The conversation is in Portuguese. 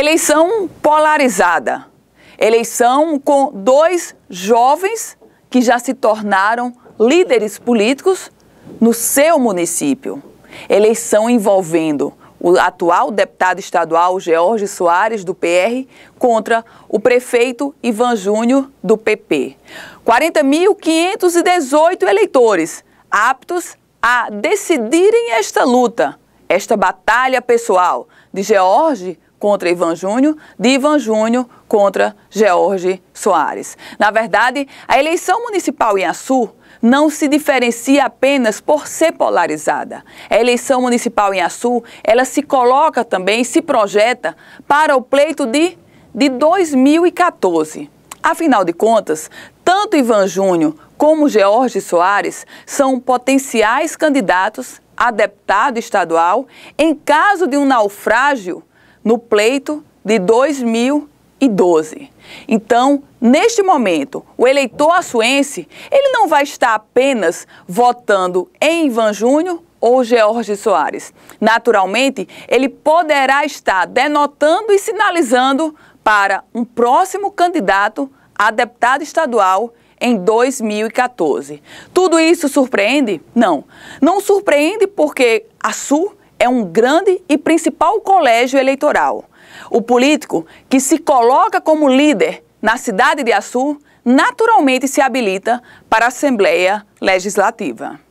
Eleição polarizada. Eleição com dois jovens que já se tornaram líderes políticos no seu município. Eleição envolvendo o atual deputado estadual George Soares, do PR, contra o prefeito Ivan Júnior, do PP. 40.518 eleitores aptos a decidirem esta luta, esta batalha pessoal de George contra Ivan Júnior, de Ivan Júnior contra George Soares. Na verdade, a eleição municipal em Assu não se diferencia apenas por ser polarizada. A eleição municipal em Assu, ela se coloca também, se projeta para o pleito de, de 2014. Afinal de contas, tanto Ivan Júnior como George Soares são potenciais candidatos a deputado estadual em caso de um naufrágio no pleito de 2012. Então, neste momento, o eleitor açuense, ele não vai estar apenas votando em Ivan Júnior ou George Soares. Naturalmente, ele poderá estar denotando e sinalizando para um próximo candidato a deputado estadual em 2014. Tudo isso surpreende? Não. Não surpreende porque a Sul é um grande e principal colégio eleitoral. O político que se coloca como líder na cidade de Assu, naturalmente se habilita para a Assembleia Legislativa.